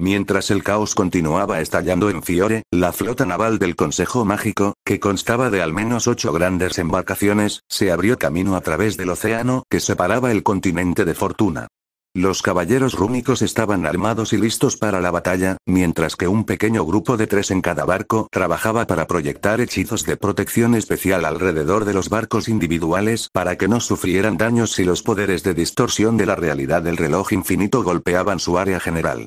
Mientras el caos continuaba estallando en Fiore, la flota naval del Consejo Mágico, que constaba de al menos ocho grandes embarcaciones, se abrió camino a través del océano que separaba el continente de Fortuna. Los caballeros rúnicos estaban armados y listos para la batalla, mientras que un pequeño grupo de tres en cada barco trabajaba para proyectar hechizos de protección especial alrededor de los barcos individuales para que no sufrieran daños si los poderes de distorsión de la realidad del reloj infinito golpeaban su área general.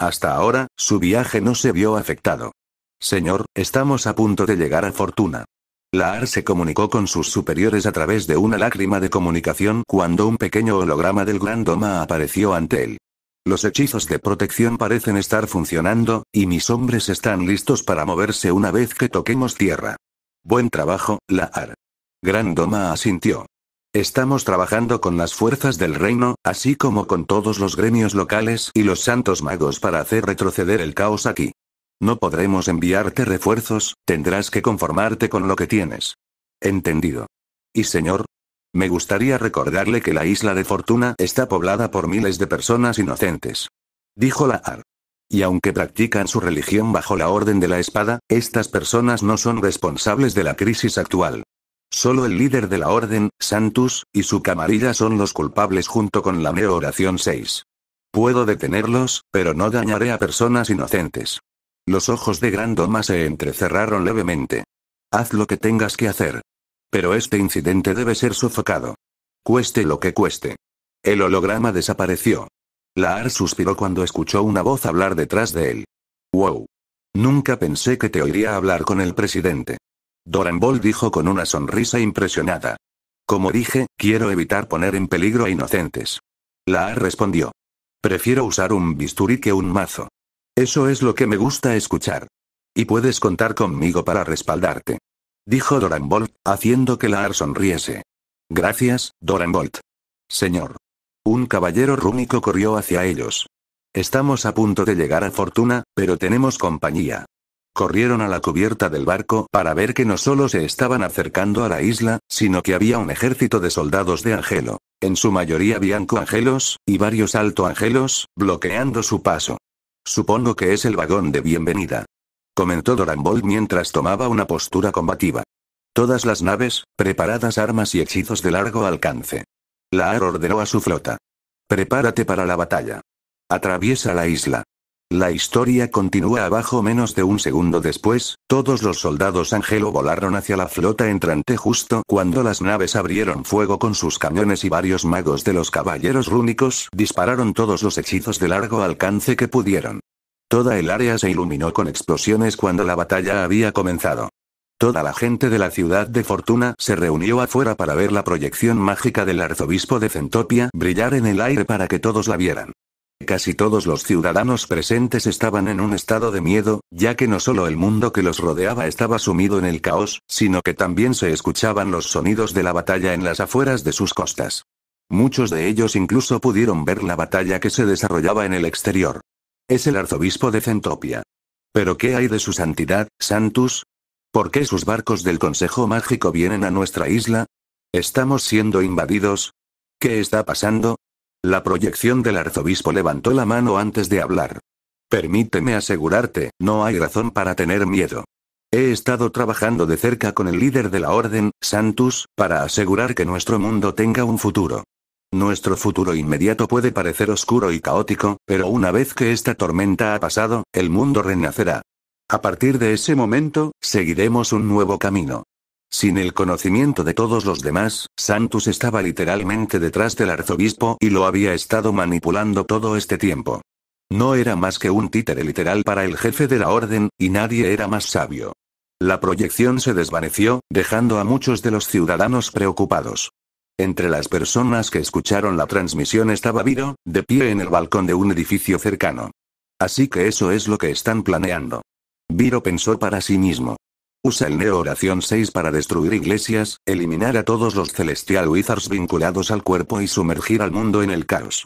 Hasta ahora, su viaje no se vio afectado. Señor, estamos a punto de llegar a Fortuna. Laar se comunicó con sus superiores a través de una lágrima de comunicación cuando un pequeño holograma del Gran Doma apareció ante él. Los hechizos de protección parecen estar funcionando, y mis hombres están listos para moverse una vez que toquemos tierra. Buen trabajo, Laar. Gran Doma asintió. Estamos trabajando con las fuerzas del reino, así como con todos los gremios locales y los santos magos para hacer retroceder el caos aquí. No podremos enviarte refuerzos, tendrás que conformarte con lo que tienes. Entendido. ¿Y señor? Me gustaría recordarle que la isla de Fortuna está poblada por miles de personas inocentes. Dijo la Ar. Y aunque practican su religión bajo la orden de la espada, estas personas no son responsables de la crisis actual. Solo el líder de la orden, Santus, y su camarilla son los culpables junto con la Neo Oración 6. Puedo detenerlos, pero no dañaré a personas inocentes. Los ojos de Grandoma se entrecerraron levemente. Haz lo que tengas que hacer. Pero este incidente debe ser sofocado. Cueste lo que cueste. El holograma desapareció. Laar suspiró cuando escuchó una voz hablar detrás de él. ¡Wow! Nunca pensé que te oiría hablar con el presidente. Doran dijo con una sonrisa impresionada. Como dije, quiero evitar poner en peligro a inocentes. La respondió. Prefiero usar un bisturí que un mazo. Eso es lo que me gusta escuchar. Y puedes contar conmigo para respaldarte. Dijo Doran haciendo que Laar sonriese. Gracias, Doranbolt, Señor. Un caballero rúnico corrió hacia ellos. Estamos a punto de llegar a Fortuna, pero tenemos compañía. Corrieron a la cubierta del barco para ver que no solo se estaban acercando a la isla, sino que había un ejército de soldados de Angelo. En su mayoría bianco angelos, y varios alto angelos, bloqueando su paso. Supongo que es el vagón de bienvenida. Comentó Dorambol mientras tomaba una postura combativa. Todas las naves, preparadas armas y hechizos de largo alcance. Laar ordenó a su flota. Prepárate para la batalla. Atraviesa la isla. La historia continúa abajo menos de un segundo después, todos los soldados Angelo volaron hacia la flota entrante justo cuando las naves abrieron fuego con sus cañones y varios magos de los caballeros rúnicos dispararon todos los hechizos de largo alcance que pudieron. Toda el área se iluminó con explosiones cuando la batalla había comenzado. Toda la gente de la ciudad de Fortuna se reunió afuera para ver la proyección mágica del arzobispo de Centopia brillar en el aire para que todos la vieran casi todos los ciudadanos presentes estaban en un estado de miedo, ya que no solo el mundo que los rodeaba estaba sumido en el caos, sino que también se escuchaban los sonidos de la batalla en las afueras de sus costas. Muchos de ellos incluso pudieron ver la batalla que se desarrollaba en el exterior. Es el arzobispo de Centopia. ¿Pero qué hay de su santidad, Santus? ¿Por qué sus barcos del Consejo Mágico vienen a nuestra isla? ¿Estamos siendo invadidos? ¿Qué está pasando? La proyección del arzobispo levantó la mano antes de hablar. Permíteme asegurarte, no hay razón para tener miedo. He estado trabajando de cerca con el líder de la orden, Santus, para asegurar que nuestro mundo tenga un futuro. Nuestro futuro inmediato puede parecer oscuro y caótico, pero una vez que esta tormenta ha pasado, el mundo renacerá. A partir de ese momento, seguiremos un nuevo camino. Sin el conocimiento de todos los demás, Santos estaba literalmente detrás del arzobispo y lo había estado manipulando todo este tiempo. No era más que un títere literal para el jefe de la orden, y nadie era más sabio. La proyección se desvaneció, dejando a muchos de los ciudadanos preocupados. Entre las personas que escucharon la transmisión estaba Viro, de pie en el balcón de un edificio cercano. Así que eso es lo que están planeando. Viro pensó para sí mismo. Usa el Neo Oración 6 para destruir iglesias, eliminar a todos los Celestial Wizards vinculados al cuerpo y sumergir al mundo en el caos.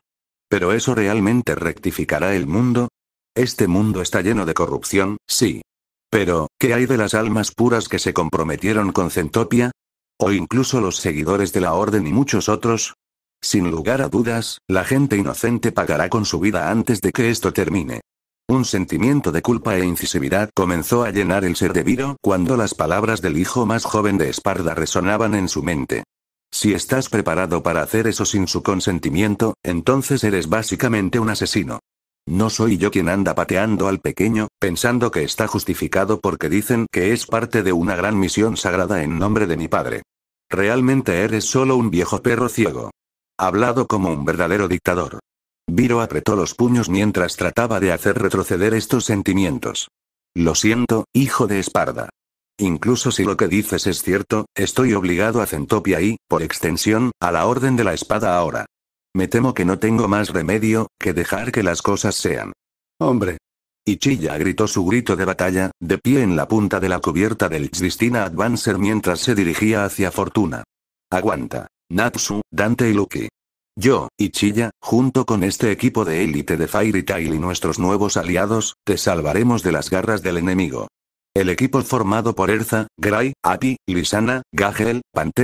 ¿Pero eso realmente rectificará el mundo? Este mundo está lleno de corrupción, sí. Pero, ¿qué hay de las almas puras que se comprometieron con Centopia? ¿O incluso los seguidores de la Orden y muchos otros? Sin lugar a dudas, la gente inocente pagará con su vida antes de que esto termine. Un sentimiento de culpa e incisividad comenzó a llenar el ser de Viro cuando las palabras del hijo más joven de Esparda resonaban en su mente. Si estás preparado para hacer eso sin su consentimiento, entonces eres básicamente un asesino. No soy yo quien anda pateando al pequeño, pensando que está justificado porque dicen que es parte de una gran misión sagrada en nombre de mi padre. Realmente eres solo un viejo perro ciego. Hablado como un verdadero dictador. Viro apretó los puños mientras trataba de hacer retroceder estos sentimientos. Lo siento, hijo de Esparda. Incluso si lo que dices es cierto, estoy obligado a Centopia y, por extensión, a la Orden de la Espada ahora. Me temo que no tengo más remedio, que dejar que las cosas sean. Hombre. Y Chilla gritó su grito de batalla, de pie en la punta de la cubierta del Xvistina Advancer mientras se dirigía hacia Fortuna. Aguanta. Natsu, Dante y Lucky. Yo, y Chilla, junto con este equipo de élite de Fairy Tail y nuestros nuevos aliados, te salvaremos de las garras del enemigo. El equipo formado por Erza, Gray, Api, Lisana, Gagel,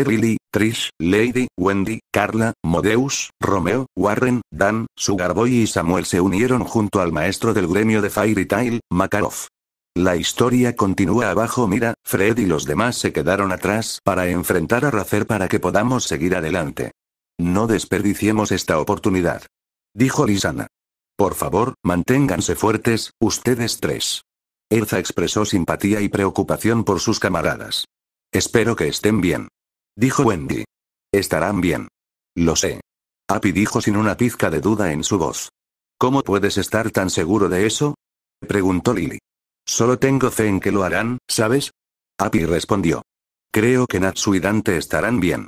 Lily, Trish, Lady, Wendy, Carla, Modeus, Romeo, Warren, Dan, Sugarboy y Samuel se unieron junto al maestro del gremio de Fairy Tail, Makarov. La historia continúa abajo mira, Fred y los demás se quedaron atrás para enfrentar a Racer para que podamos seguir adelante. No desperdiciemos esta oportunidad. Dijo Lisana. Por favor, manténganse fuertes, ustedes tres. Erza expresó simpatía y preocupación por sus camaradas. Espero que estén bien. Dijo Wendy. Estarán bien. Lo sé. Api dijo sin una pizca de duda en su voz. ¿Cómo puedes estar tan seguro de eso? Preguntó Lily. Solo tengo fe en que lo harán, ¿sabes? Api respondió. Creo que Natsu y Dante estarán bien.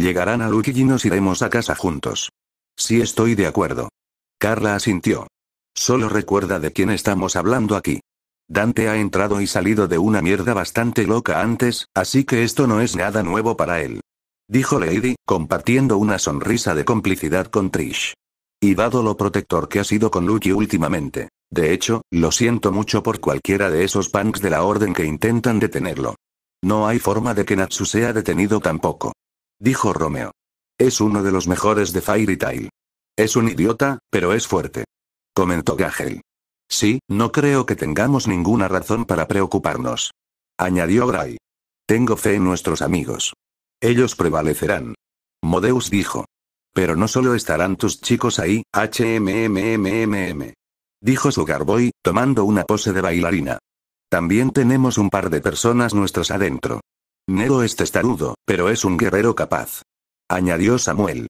Llegarán a Lucky y nos iremos a casa juntos. Sí estoy de acuerdo. Carla asintió. Solo recuerda de quién estamos hablando aquí. Dante ha entrado y salido de una mierda bastante loca antes, así que esto no es nada nuevo para él. Dijo Lady, compartiendo una sonrisa de complicidad con Trish. Y dado lo protector que ha sido con Lucky últimamente. De hecho, lo siento mucho por cualquiera de esos punks de la orden que intentan detenerlo. No hay forma de que Natsu sea detenido tampoco dijo Romeo. Es uno de los mejores de Fairy Tail. Es un idiota, pero es fuerte. Comentó Gagel. Sí, no creo que tengamos ninguna razón para preocuparnos. Añadió Gray. Tengo fe en nuestros amigos. Ellos prevalecerán. Modeus dijo. Pero no solo estarán tus chicos ahí, HMMMMM. Dijo Sugarboy, tomando una pose de bailarina. También tenemos un par de personas nuestras adentro. Nero es testarudo, pero es un guerrero capaz. Añadió Samuel.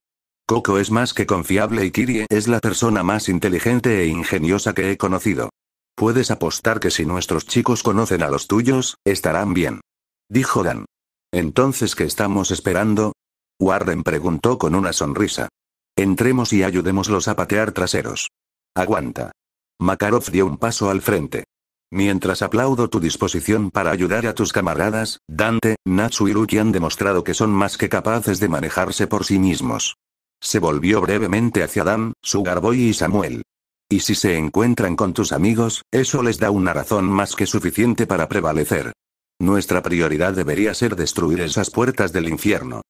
Coco es más que confiable y Kirie es la persona más inteligente e ingeniosa que he conocido. Puedes apostar que si nuestros chicos conocen a los tuyos, estarán bien. Dijo Dan. Entonces, ¿qué estamos esperando? Warren preguntó con una sonrisa. Entremos y ayudémoslos a patear traseros. Aguanta. Makarov dio un paso al frente. Mientras aplaudo tu disposición para ayudar a tus camaradas, Dante, Natsu y Ruki han demostrado que son más que capaces de manejarse por sí mismos. Se volvió brevemente hacia Adam, Sugarboy y Samuel. Y si se encuentran con tus amigos, eso les da una razón más que suficiente para prevalecer. Nuestra prioridad debería ser destruir esas puertas del infierno.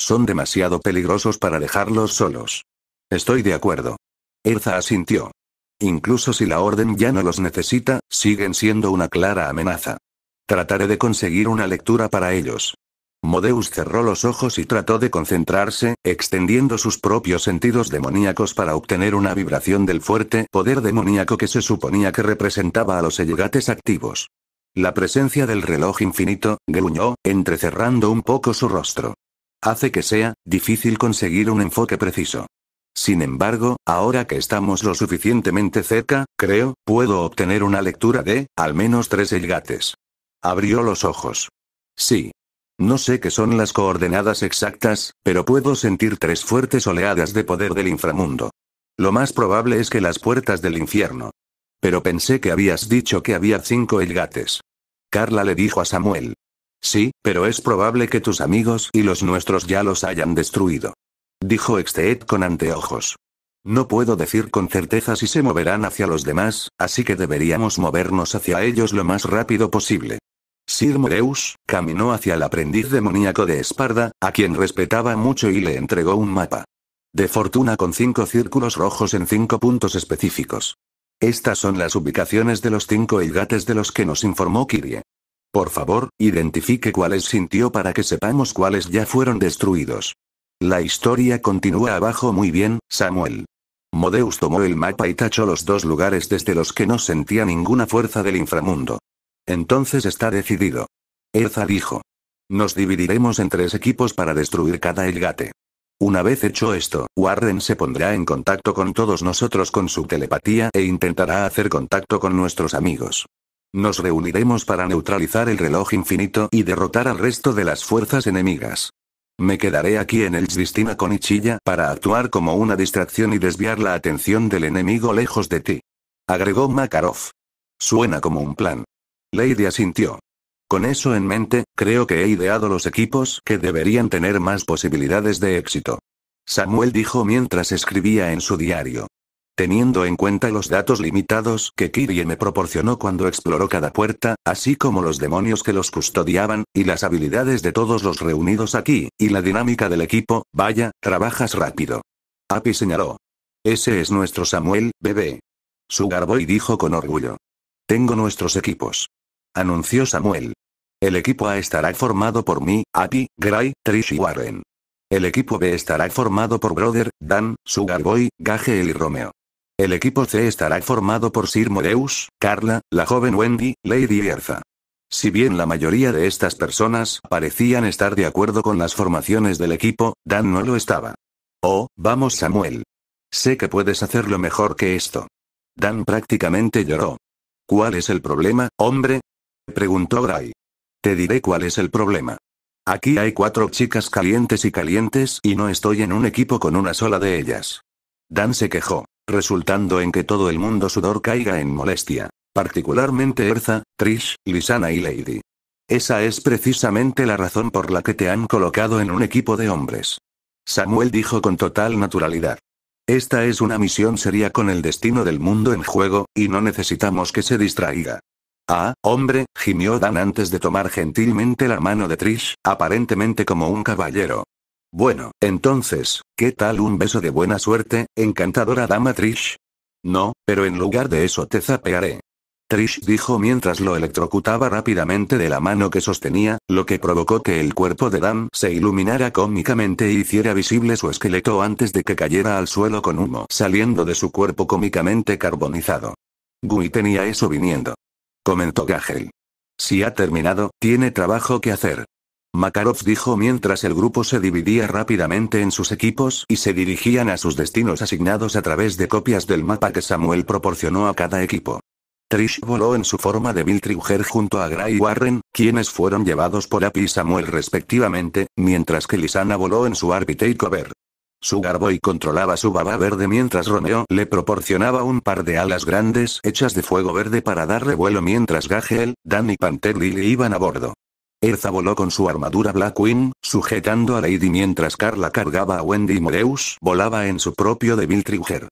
Son demasiado peligrosos para dejarlos solos. Estoy de acuerdo. Erza asintió. Incluso si la Orden ya no los necesita, siguen siendo una clara amenaza. Trataré de conseguir una lectura para ellos. Modeus cerró los ojos y trató de concentrarse, extendiendo sus propios sentidos demoníacos para obtener una vibración del fuerte poder demoníaco que se suponía que representaba a los Eyegates activos. La presencia del reloj infinito, gruñó, entrecerrando un poco su rostro. Hace que sea difícil conseguir un enfoque preciso. Sin embargo, ahora que estamos lo suficientemente cerca, creo, puedo obtener una lectura de, al menos tres elgates. Abrió los ojos. Sí. No sé qué son las coordenadas exactas, pero puedo sentir tres fuertes oleadas de poder del inframundo. Lo más probable es que las puertas del infierno. Pero pensé que habías dicho que había cinco elgates. Carla le dijo a Samuel. Sí, pero es probable que tus amigos y los nuestros ya los hayan destruido dijo Exteet con anteojos. No puedo decir con certeza si se moverán hacia los demás, así que deberíamos movernos hacia ellos lo más rápido posible. Sir Moreus caminó hacia el aprendiz demoníaco de Esparda, a quien respetaba mucho y le entregó un mapa. De fortuna con cinco círculos rojos en cinco puntos específicos. Estas son las ubicaciones de los cinco ilgates de los que nos informó Kirie. Por favor, identifique cuáles sintió para que sepamos cuáles ya fueron destruidos. La historia continúa abajo muy bien, Samuel. Modeus tomó el mapa y tachó los dos lugares desde los que no sentía ninguna fuerza del inframundo. Entonces está decidido. Erza dijo. Nos dividiremos en tres equipos para destruir cada Elgate. Una vez hecho esto, Warren se pondrá en contacto con todos nosotros con su telepatía e intentará hacer contacto con nuestros amigos. Nos reuniremos para neutralizar el reloj infinito y derrotar al resto de las fuerzas enemigas. Me quedaré aquí en el Zvistina con Ichilla para actuar como una distracción y desviar la atención del enemigo lejos de ti. Agregó Makarov. Suena como un plan. Lady asintió. Con eso en mente, creo que he ideado los equipos que deberían tener más posibilidades de éxito. Samuel dijo mientras escribía en su diario. Teniendo en cuenta los datos limitados que Kirie me proporcionó cuando exploró cada puerta, así como los demonios que los custodiaban, y las habilidades de todos los reunidos aquí, y la dinámica del equipo, vaya, trabajas rápido. Api señaló. Ese es nuestro Samuel, bebé. Sugarboy dijo con orgullo. Tengo nuestros equipos. Anunció Samuel. El equipo A estará formado por mí, Api, Gray, Trish y Warren. El equipo B estará formado por Brother, Dan, Sugarboy, Gageel y Romeo. El equipo C estará formado por Sir Moreus, Carla, la joven Wendy, Lady Erza. Si bien la mayoría de estas personas parecían estar de acuerdo con las formaciones del equipo, Dan no lo estaba. Oh, vamos Samuel. Sé que puedes hacerlo mejor que esto. Dan prácticamente lloró. ¿Cuál es el problema, hombre? preguntó Gray. Te diré cuál es el problema. Aquí hay cuatro chicas calientes y calientes y no estoy en un equipo con una sola de ellas. Dan se quejó resultando en que todo el mundo sudor caiga en molestia. Particularmente Erza, Trish, Lisana y Lady. Esa es precisamente la razón por la que te han colocado en un equipo de hombres. Samuel dijo con total naturalidad. Esta es una misión seria con el destino del mundo en juego, y no necesitamos que se distraiga. Ah, hombre, gimió Dan antes de tomar gentilmente la mano de Trish, aparentemente como un caballero. Bueno, entonces, ¿qué tal un beso de buena suerte, encantadora dama Trish? No, pero en lugar de eso te zapearé. Trish dijo mientras lo electrocutaba rápidamente de la mano que sostenía, lo que provocó que el cuerpo de Dan se iluminara cómicamente e hiciera visible su esqueleto antes de que cayera al suelo con humo saliendo de su cuerpo cómicamente carbonizado. Gui tenía eso viniendo. Comentó Gagel. Si ha terminado, tiene trabajo que hacer. Makarov dijo mientras el grupo se dividía rápidamente en sus equipos y se dirigían a sus destinos asignados a través de copias del mapa que Samuel proporcionó a cada equipo. Trish voló en su forma de Viltriger junto a Gray Warren, quienes fueron llevados por Api y Samuel respectivamente, mientras que Lisana voló en su Cover. Su Garboy controlaba su baba verde mientras Romeo le proporcionaba un par de alas grandes hechas de fuego verde para darle vuelo mientras Gahel, Dan y Panther Lily iban a bordo. Erza voló con su armadura Black Queen, sujetando a Lady mientras Carla cargaba a Wendy y Moreus volaba en su propio Devil Trigger.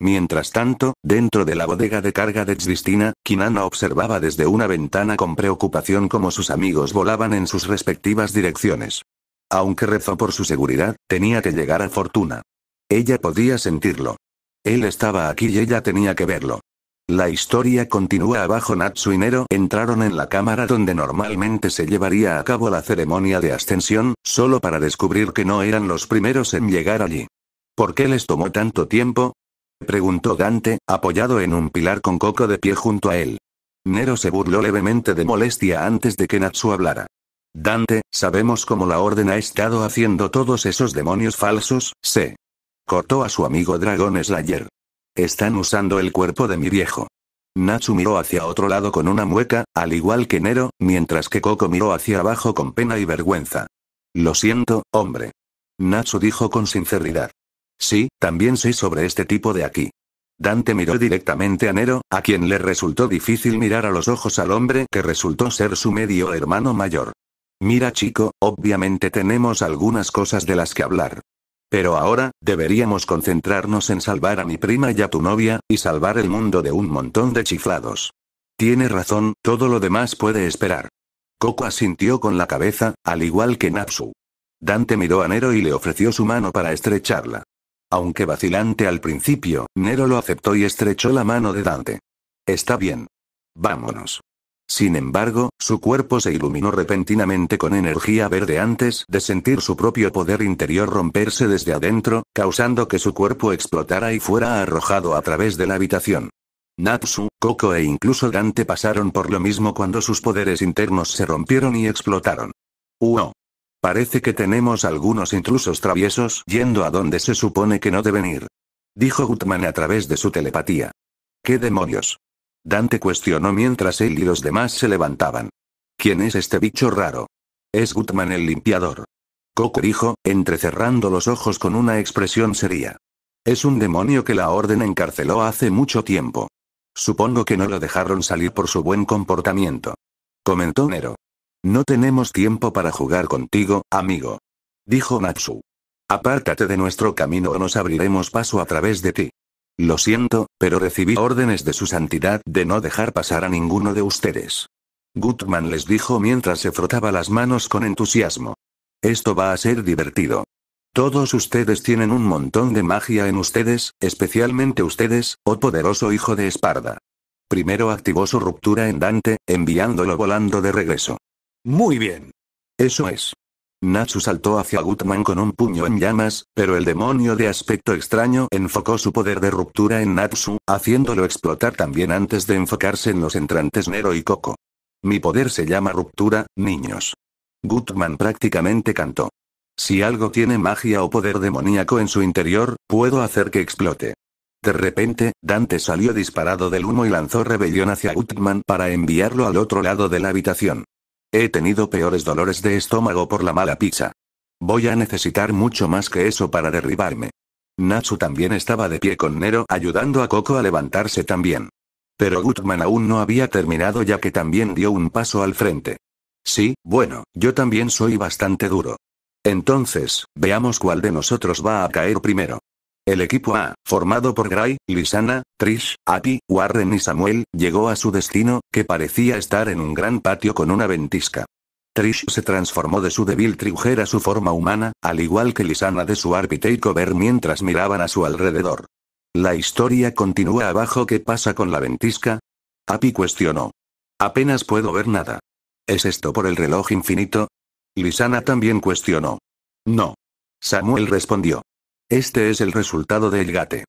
Mientras tanto, dentro de la bodega de carga de zvistina Kinana observaba desde una ventana con preocupación cómo sus amigos volaban en sus respectivas direcciones. Aunque rezó por su seguridad, tenía que llegar a Fortuna. Ella podía sentirlo. Él estaba aquí y ella tenía que verlo. La historia continúa abajo y Natsu Nero entraron en la cámara donde normalmente se llevaría a cabo la ceremonia de ascensión, solo para descubrir que no eran los primeros en llegar allí. ¿Por qué les tomó tanto tiempo? preguntó Dante, apoyado en un pilar con coco de pie junto a él. Nero se burló levemente de molestia antes de que Natsu hablara. Dante, sabemos cómo la orden ha estado haciendo todos esos demonios falsos, se cortó a su amigo Dragon Slayer. Están usando el cuerpo de mi viejo. Natsu miró hacia otro lado con una mueca, al igual que Nero, mientras que Coco miró hacia abajo con pena y vergüenza. Lo siento, hombre. Natsu dijo con sinceridad. Sí, también sé sobre este tipo de aquí. Dante miró directamente a Nero, a quien le resultó difícil mirar a los ojos al hombre que resultó ser su medio hermano mayor. Mira chico, obviamente tenemos algunas cosas de las que hablar. Pero ahora, deberíamos concentrarnos en salvar a mi prima y a tu novia, y salvar el mundo de un montón de chiflados. Tiene razón, todo lo demás puede esperar. Coco asintió con la cabeza, al igual que Natsu. Dante miró a Nero y le ofreció su mano para estrecharla. Aunque vacilante al principio, Nero lo aceptó y estrechó la mano de Dante. Está bien. Vámonos. Sin embargo, su cuerpo se iluminó repentinamente con energía verde antes de sentir su propio poder interior romperse desde adentro, causando que su cuerpo explotara y fuera arrojado a través de la habitación. Natsu, Koko e incluso Dante pasaron por lo mismo cuando sus poderes internos se rompieron y explotaron. ¡Wow! Parece que tenemos algunos intrusos traviesos yendo a donde se supone que no deben ir. Dijo Gutman a través de su telepatía. ¿Qué demonios? Dante cuestionó mientras él y los demás se levantaban. ¿Quién es este bicho raro? Es Gutman el limpiador. Coco dijo, entrecerrando los ojos con una expresión seria. Es un demonio que la orden encarceló hace mucho tiempo. Supongo que no lo dejaron salir por su buen comportamiento. Comentó Nero. No tenemos tiempo para jugar contigo, amigo. Dijo Natsu. Apártate de nuestro camino o nos abriremos paso a través de ti. Lo siento, pero recibí órdenes de su santidad de no dejar pasar a ninguno de ustedes. Gutman les dijo mientras se frotaba las manos con entusiasmo. Esto va a ser divertido. Todos ustedes tienen un montón de magia en ustedes, especialmente ustedes, oh poderoso hijo de Esparda. Primero activó su ruptura en Dante, enviándolo volando de regreso. Muy bien. Eso es. Natsu saltó hacia Gutman con un puño en llamas, pero el demonio de aspecto extraño enfocó su poder de ruptura en Natsu, haciéndolo explotar también antes de enfocarse en los entrantes Nero y Coco. Mi poder se llama ruptura, niños. Gutman prácticamente cantó. Si algo tiene magia o poder demoníaco en su interior, puedo hacer que explote. De repente, Dante salió disparado del humo y lanzó rebelión hacia Gutman para enviarlo al otro lado de la habitación. He tenido peores dolores de estómago por la mala pizza. Voy a necesitar mucho más que eso para derribarme. Natsu también estaba de pie con Nero ayudando a Coco a levantarse también. Pero Gutman aún no había terminado ya que también dio un paso al frente. Sí, bueno, yo también soy bastante duro. Entonces, veamos cuál de nosotros va a caer primero. El equipo A, formado por Gray, Lisana, Trish, Api, Warren y Samuel, llegó a su destino, que parecía estar en un gran patio con una ventisca. Trish se transformó de su débil triujer a su forma humana, al igual que Lisana de su árbitro y mientras miraban a su alrededor. La historia continúa abajo. ¿Qué pasa con la ventisca? Api cuestionó. Apenas puedo ver nada. ¿Es esto por el reloj infinito? Lisana también cuestionó. No. Samuel respondió. Este es el resultado del gate.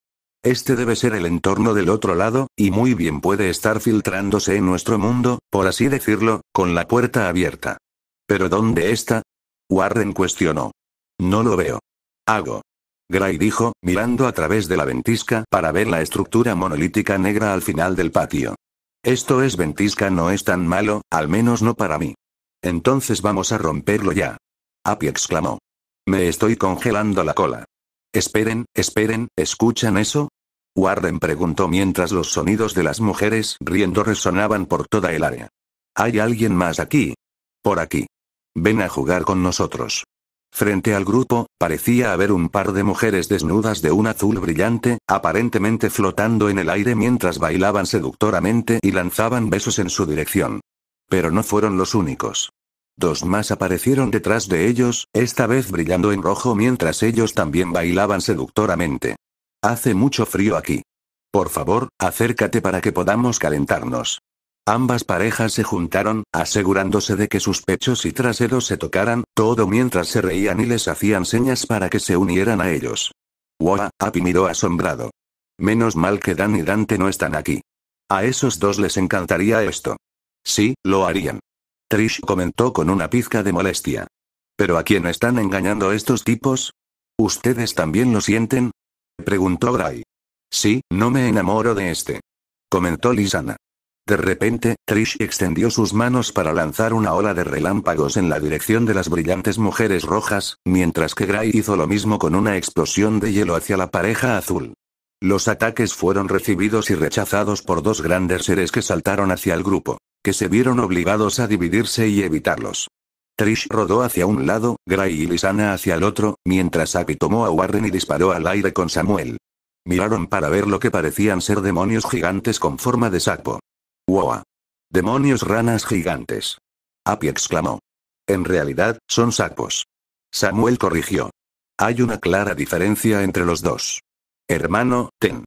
Este debe ser el entorno del otro lado, y muy bien puede estar filtrándose en nuestro mundo, por así decirlo, con la puerta abierta. ¿Pero dónde está? Warren cuestionó. No lo veo. Hago. Gray dijo, mirando a través de la ventisca para ver la estructura monolítica negra al final del patio. Esto es ventisca no es tan malo, al menos no para mí. Entonces vamos a romperlo ya. Api exclamó. Me estoy congelando la cola. Esperen, esperen, ¿escuchan eso? Warden preguntó mientras los sonidos de las mujeres riendo resonaban por toda el área. ¿Hay alguien más aquí? Por aquí. Ven a jugar con nosotros. Frente al grupo, parecía haber un par de mujeres desnudas de un azul brillante, aparentemente flotando en el aire mientras bailaban seductoramente y lanzaban besos en su dirección. Pero no fueron los únicos. Dos más aparecieron detrás de ellos, esta vez brillando en rojo mientras ellos también bailaban seductoramente. Hace mucho frío aquí. Por favor, acércate para que podamos calentarnos. Ambas parejas se juntaron, asegurándose de que sus pechos y traseros se tocaran, todo mientras se reían y les hacían señas para que se unieran a ellos. Wow, Api miró asombrado. Menos mal que Dan y Dante no están aquí. A esos dos les encantaría esto. Sí, lo harían. Trish comentó con una pizca de molestia. ¿Pero a quién están engañando estos tipos? ¿Ustedes también lo sienten? Preguntó Gray. Sí, no me enamoro de este. Comentó Lisana. De repente, Trish extendió sus manos para lanzar una ola de relámpagos en la dirección de las brillantes mujeres rojas, mientras que Gray hizo lo mismo con una explosión de hielo hacia la pareja azul. Los ataques fueron recibidos y rechazados por dos grandes seres que saltaron hacia el grupo que se vieron obligados a dividirse y evitarlos. Trish rodó hacia un lado, Gray y Lisana hacia el otro, mientras Api tomó a Warren y disparó al aire con Samuel. Miraron para ver lo que parecían ser demonios gigantes con forma de sapo. ¡Wow! ¡Demonios ranas gigantes! Api exclamó. En realidad, son sapos. Samuel corrigió. Hay una clara diferencia entre los dos. Hermano, ten.